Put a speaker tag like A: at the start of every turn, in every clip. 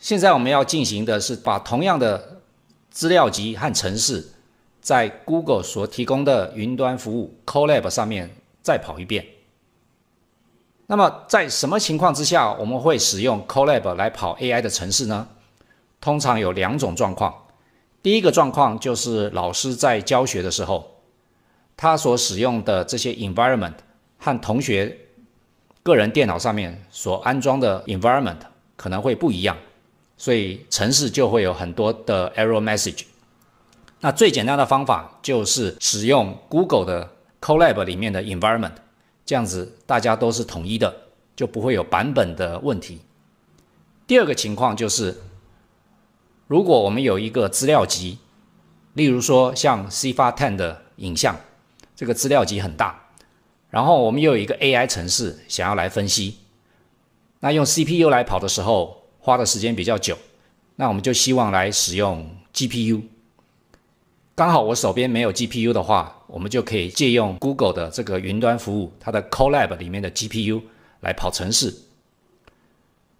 A: 现在我们要进行的是把同样的资料集和程式，在 Google 所提供的云端服务 Colab 上面再跑一遍。那么在什么情况之下我们会使用 Colab 来跑 AI 的程式呢？通常有两种状况。第一个状况就是老师在教学的时候，他所使用的这些 Environment 和同学个人电脑上面所安装的 Environment 可能会不一样。所以，城市就会有很多的 error message。那最简单的方法就是使用 Google 的 Colab 里面的 environment，这样子大家都是统一的，就不会有版本的问题。第二个情况就是，如果我们有一个资料集，例如说像 c f a r 1 0的影像，这个资料集很大，然后我们又有一个 AI 程式想要来分析，那用 CPU 来跑的时候。花的时间比较久，那我们就希望来使用 GPU。刚好我手边没有 GPU 的话，我们就可以借用 Google 的这个云端服务，它的 Colab 里面的 GPU 来跑程式。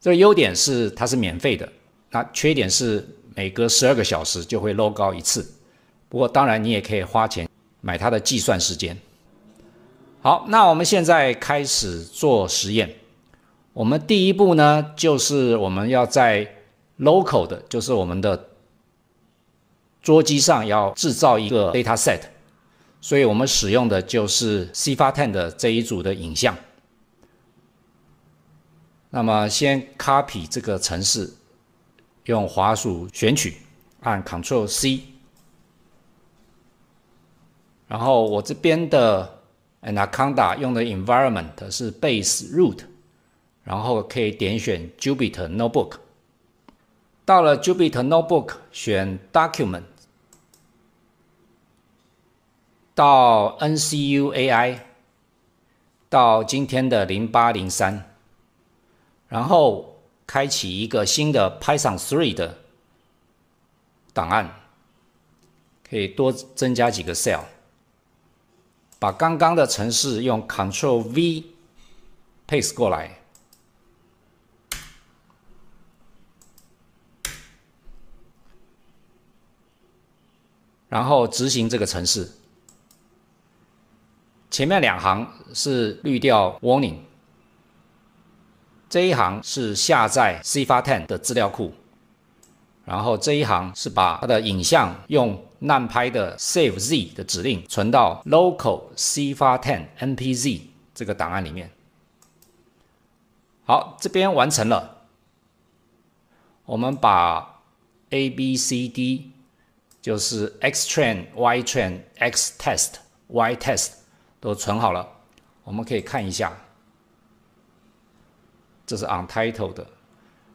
A: 这个优点是它是免费的，那缺点是每隔十二个小时就会 low 高一次。不过当然你也可以花钱买它的计算时间。好，那我们现在开始做实验。我们第一步呢，就是我们要在 local 的，就是我们的桌机上要制造一个 dataset，所以我们使用的就是 c f a r 1 0的这一组的影像。那么先 copy 这个程式，用滑鼠选取，按 c t r l C。然后我这边的 Anaconda 用的 environment 是 base root。然后可以点选 Jupyter Notebook，到了 Jupyter Notebook 选 Document，到 NCU AI，到今天的零八零三，然后开启一个新的 Python three 的档案，可以多增加几个 cell，把刚刚的程式用 Control V paste 过来。然后执行这个程式，前面两行是滤掉 warning，这一行是下载 CFA10 的资料库，然后这一行是把它的影像用 n 拍 p 的 savez 的指令存到 local CFA10 npz 这个档案里面。好，这边完成了，我们把 a b c d。就是 x train、y train、x test、y test 都存好了，我们可以看一下，这是 untitled，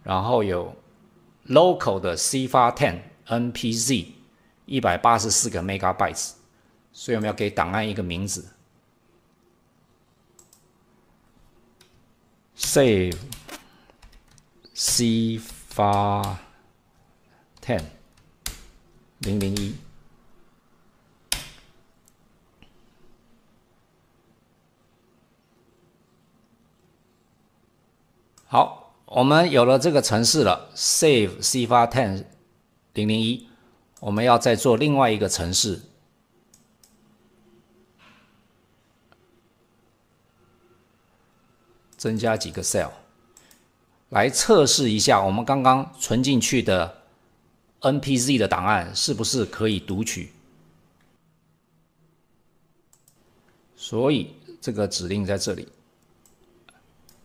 A: 然后有 local 的 c f a r 1 0 npz 一百八十四个 megabytes，所以我们要给档案一个名字，save c f a r 1 0零零一。好，我们有了这个程式了，save c f a r 1 0零零一。我们要再做另外一个程式，增加几个 cell，来测试一下我们刚刚存进去的。Npz 的档案是不是可以读取？所以这个指令在这里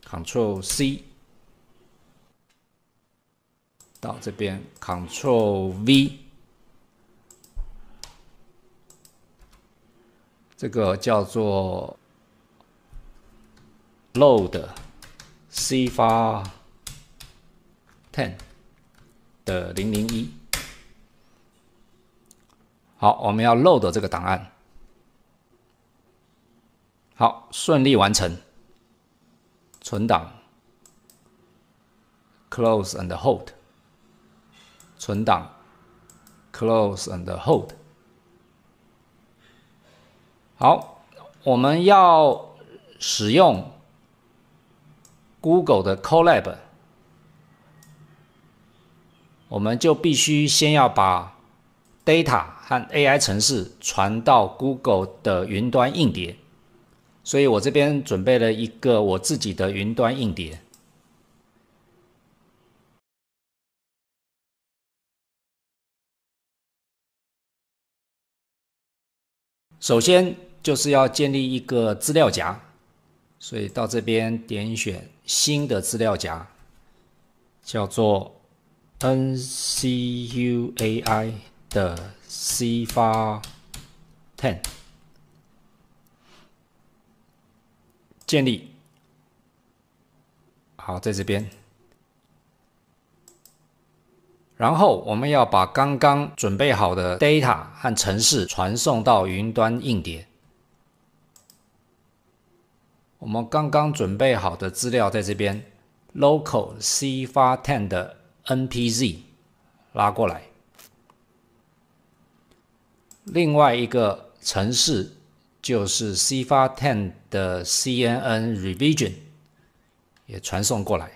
A: c t r l C 到这边 c t r l V，这个叫做 load c 发 ten 的零零一。好，我们要漏的这个档案，好，顺利完成存档，close and hold，存档，close and hold。好，我们要使用 Google 的 Collab，我们就必须先要把 data。看 AI 城市传到 Google 的云端硬碟，所以我这边准备了一个我自己的云端硬碟。首先就是要建立一个资料夹，所以到这边点选新的资料夹，叫做 NCUAI。的 C10 建立，好在这边。然后我们要把刚刚准备好的 data 和城市传送到云端硬碟。我们刚刚准备好的资料在这边，local C10 的 NPZ 拉过来。另外一个城市就是 c f a r 1 0的 CNN revision 也传送过来，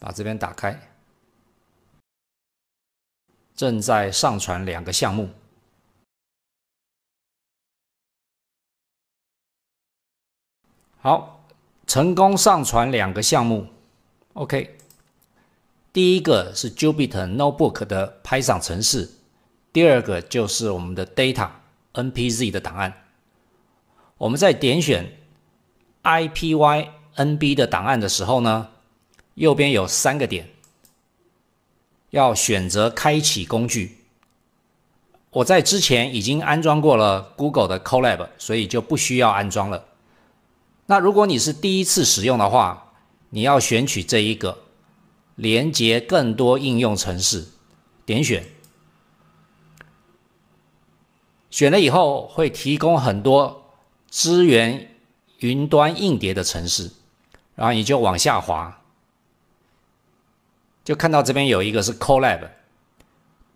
A: 把这边打开，正在上传两个项目，好，成功上传两个项目，OK，第一个是 Jupyter Notebook 的拍上程式。第二个就是我们的 data npz 的档案，我们在点选 ipy nb 的档案的时候呢，右边有三个点，要选择开启工具。我在之前已经安装过了 Google 的 Colab，所以就不需要安装了。那如果你是第一次使用的话，你要选取这一个连接更多应用程式，点选。选了以后会提供很多资源，云端硬碟的城市，然后你就往下滑，就看到这边有一个是 Collab，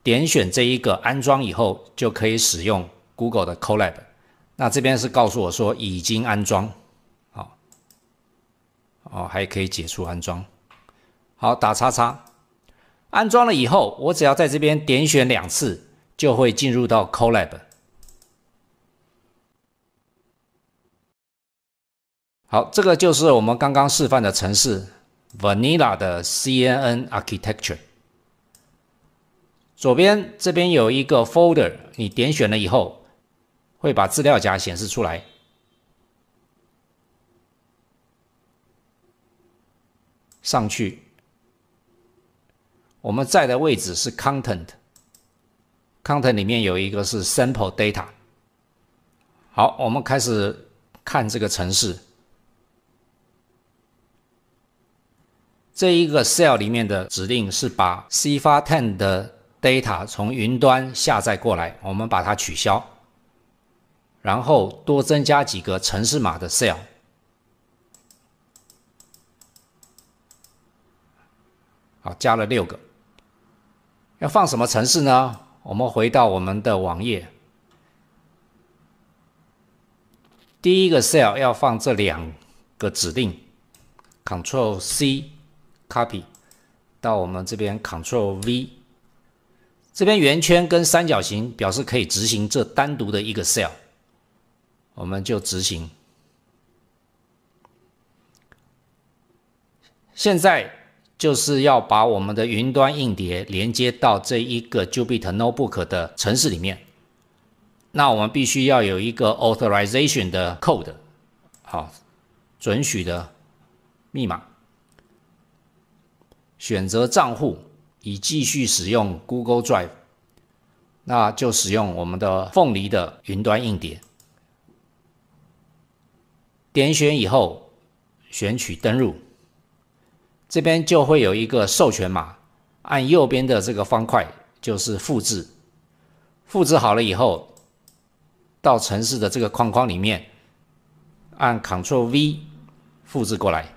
A: 点选这一个安装以后就可以使用 Google 的 Collab。那这边是告诉我说已经安装，好，哦，还可以解除安装，好，打叉叉，安装了以后我只要在这边点选两次就会进入到 Collab。好，这个就是我们刚刚示范的城市 Vanilla 的 CNN architecture。左边这边有一个 folder，你点选了以后会把资料夹显示出来。上去，我们在的位置是 content，content 里面有一个是 sample data。好，我们开始看这个城市。这一个 cell 里面的指令是把 C 发 ten 的 data 从云端下载过来，我们把它取消，然后多增加几个城市码的 cell。好，加了六个。要放什么城市呢？我们回到我们的网页，第一个 cell 要放这两个指令 c t r l C。Copy 到我们这边，Control V。这边圆圈跟三角形表示可以执行这单独的一个 cell，我们就执行。现在就是要把我们的云端硬碟连接到这一个 Jupyter Notebook 的城市里面，那我们必须要有一个 Authorization 的 code，好，准许的密码。选择账户以继续使用 Google Drive，那就使用我们的凤梨的云端硬碟。点选以后，选取登入，这边就会有一个授权码，按右边的这个方块就是复制。复制好了以后，到城市的这个框框里面，按 c t r l V 复制过来，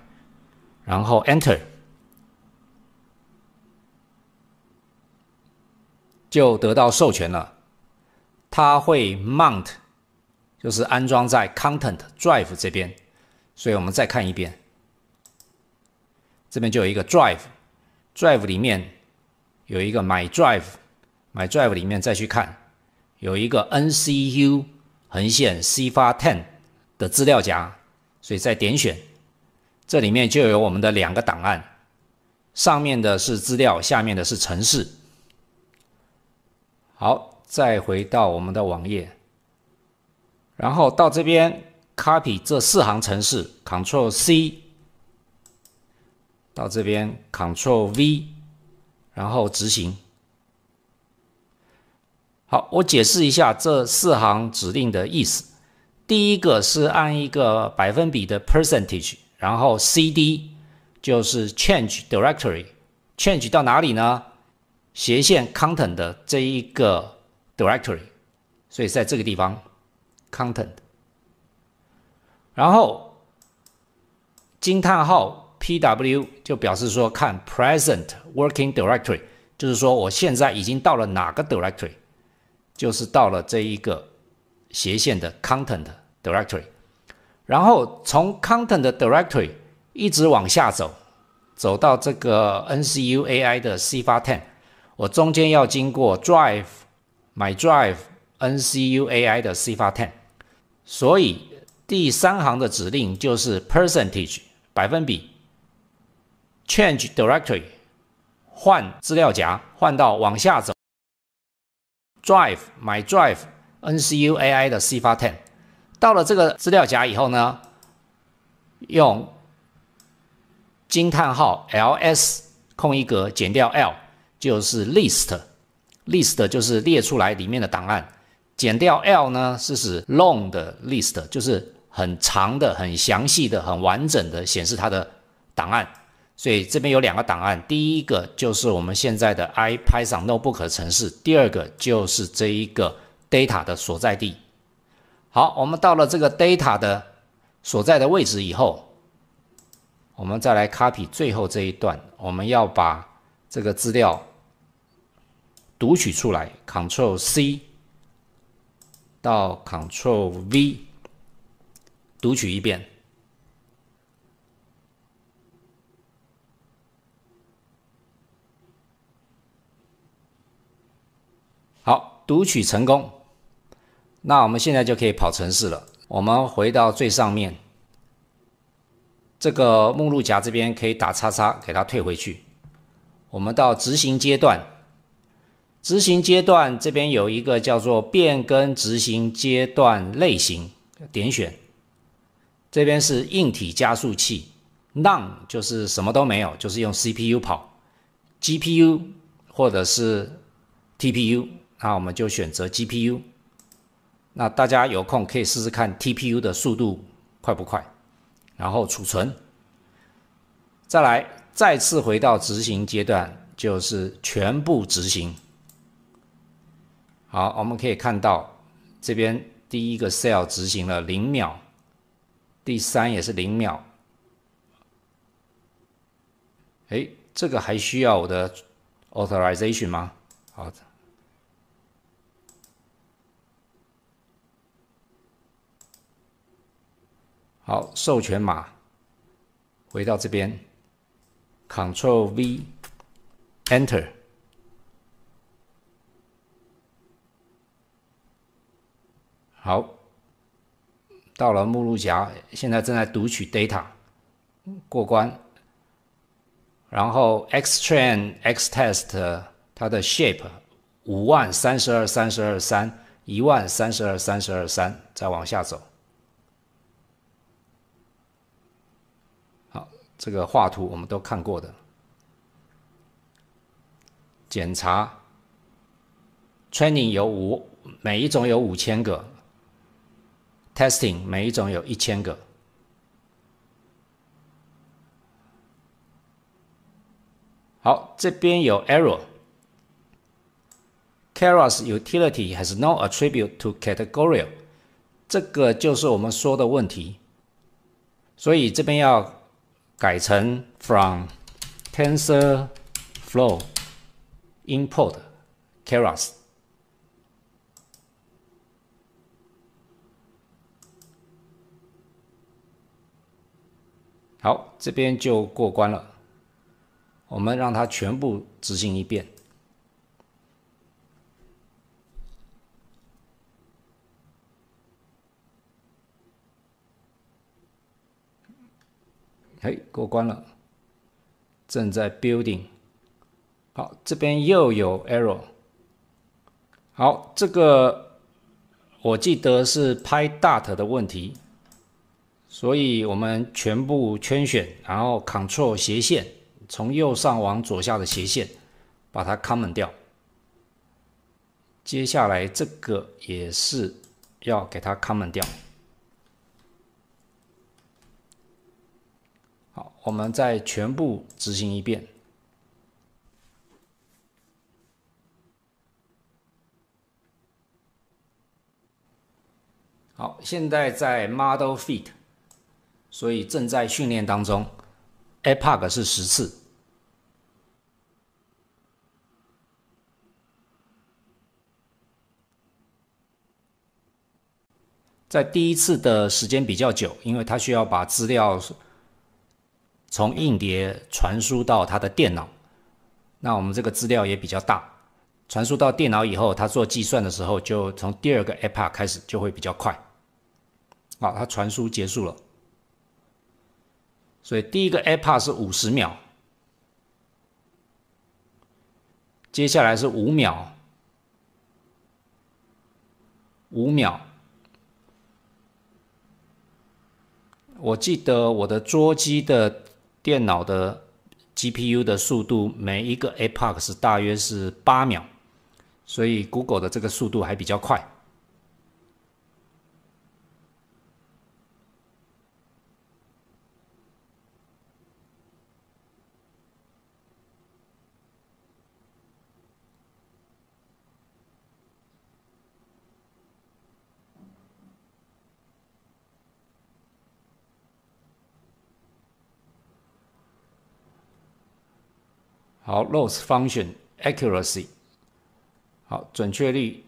A: 然后 Enter。就得到授权了，它会 mount，就是安装在 content drive 这边。所以我们再看一遍，这边就有一个 drive，drive 里面有一个 my drive，my drive 里面再去看有一个 ncu 横线 cfa10 的资料夹，所以再点选，这里面就有我们的两个档案，上面的是资料，下面的是程式。好，再回到我们的网页，然后到这边 copy 这四行程式，Control C，到这边 Control V，然后执行。好，我解释一下这四行指令的意思。第一个是按一个百分比的 percentage，然后 C D 就是 change directory，change 到哪里呢？斜线 content 的这一个 directory，所以在这个地方 content，然后惊叹号 p w 就表示说看 present working directory，就是说我现在已经到了哪个 directory，就是到了这一个斜线的 content directory，然后从 content directory 一直往下走，走到这个 n c u a i 的 c 八 ten。我中间要经过 drive my drive ncuai 的 cfa ten，所以第三行的指令就是 percentage 百分比 change directory 换资料夹，换到往下走 drive my drive ncuai 的 cfa ten。到了这个资料夹以后呢，用惊叹号 ls 空一格减掉 l。就是 list，list 就是列出来里面的档案，减掉 l 呢，是指 long 的 list，就是很长的、很详细的、很完整的显示它的档案。所以这边有两个档案，第一个就是我们现在的 ipython notebook 程式，第二个就是这一个 data 的所在地。好，我们到了这个 data 的所在的位置以后，我们再来 copy 最后这一段，我们要把这个资料。读取出来 c t r l C，到 c t r l V，读取一遍。好，读取成功。那我们现在就可以跑程式了。我们回到最上面这个目录夹这边，可以打叉叉，给它退回去。我们到执行阶段。执行阶段这边有一个叫做“变更执行阶段类型”点选，这边是硬体加速器，None 就是什么都没有，就是用 CPU 跑，GPU 或者是 TPU，那我们就选择 GPU。那大家有空可以试试看 TPU 的速度快不快。然后储存，再来再次回到执行阶段，就是全部执行。好，我们可以看到这边第一个 cell 执行了零秒，第三也是零秒。哎，这个还需要我的 authorization 吗？好，好，授权码，回到这边，Control V，Enter。好，到了目录夹，现在正在读取 data 过关，然后 x train x test 它的 shape 五万三十二三十二三一万三十二三十二三，再往下走。好，这个画图我们都看过的，检查 training 有五每一种有五千个。Testing 每一种有一千个。好，这边有 error。Keras utility has no attribute to categorical。这个就是我们说的问题，所以这边要改成 from tensorflow import keras。好，这边就过关了。我们让它全部执行一遍。嘿，过关了。正在 building。好，这边又有 error。好，这个我记得是拍 y dot 的问题。所以我们全部圈选，然后 c t r l 斜线，从右上往左下的斜线，把它 Common 掉。接下来这个也是要给它 Common 掉。好，我们再全部执行一遍。好，现在在 Model Fit。所以正在训练当中，A p a c 是十次，在第一次的时间比较久，因为它需要把资料从硬碟传输到它的电脑。那我们这个资料也比较大，传输到电脑以后，它做计算的时候，就从第二个 A p a c 开始就会比较快。好，它传输结束了。所以第一个 a p o r 是五十秒，接下来是五秒，五秒。我记得我的桌机的电脑的 GPU 的速度，每一个 a p o r s 大约是八秒，所以 Google 的这个速度还比较快。好，loss function accuracy，好，准确率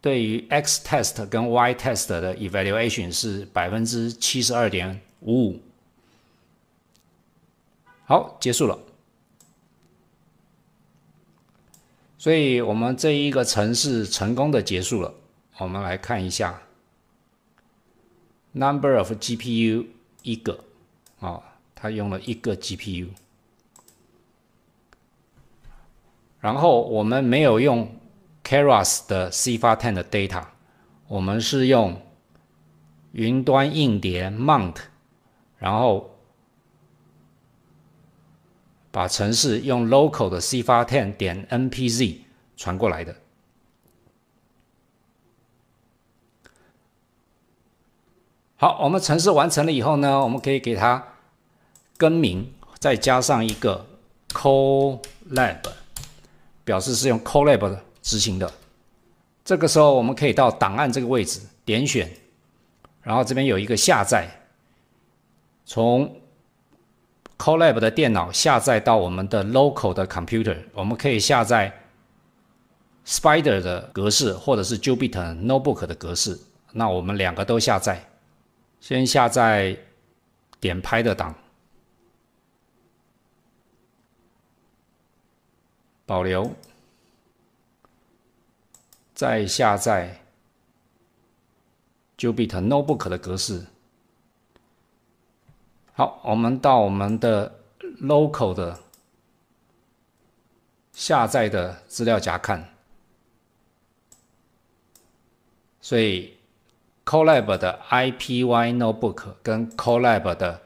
A: 对于 x test 跟 y test 的 evaluation 是百分之七十二点五五。好，结束了。所以我们这一个程式成功的结束了。我们来看一下 number of GPU 一个啊，它用了一个 GPU。然后我们没有用 k a r a s 的 c f a r 1 0的 data，我们是用云端硬碟 mount，然后把程式用 local 的 c f a r 1 0点 npz 传过来的。好，我们程式完成了以后呢，我们可以给它更名，再加上一个 Colab。表示是用 Collab 执行的。这个时候，我们可以到档案这个位置点选，然后这边有一个下载，从 Collab 的电脑下载到我们的 local 的 computer。我们可以下载 Spider 的格式，或者是 Jupyter Notebook 的格式。那我们两个都下载，先下载点拍的档。保留，再下载 j u p i t e r Notebook 的格式。好，我们到我们的 local 的下载的资料夹看，所以 Colab 的 .ipynb o t e o o k 跟 Colab 的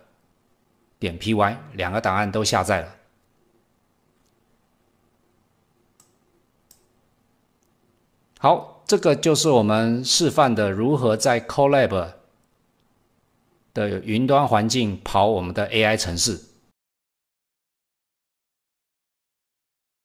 A: 点 .py 两个档案都下载了。好，这个就是我们示范的如何在 Colab 的云端环境跑我们的 AI 程式。